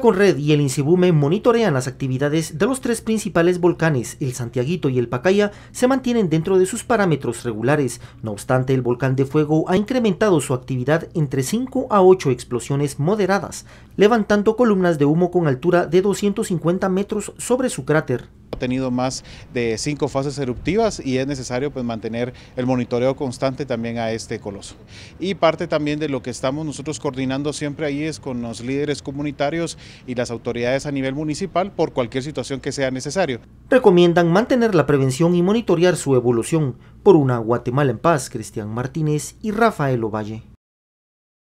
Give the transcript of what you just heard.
con Conred y el Insibume monitorean las actividades de los tres principales volcanes, el Santiaguito y el Pacaya, se mantienen dentro de sus parámetros regulares. No obstante, el volcán de fuego ha incrementado su actividad entre 5 a 8 explosiones moderadas, levantando columnas de humo con altura de 250 metros sobre su cráter tenido más de cinco fases eruptivas y es necesario pues, mantener el monitoreo constante también a este coloso. Y parte también de lo que estamos nosotros coordinando siempre ahí es con los líderes comunitarios y las autoridades a nivel municipal por cualquier situación que sea necesario. Recomiendan mantener la prevención y monitorear su evolución por una Guatemala en paz, Cristian Martínez y Rafael Ovalle.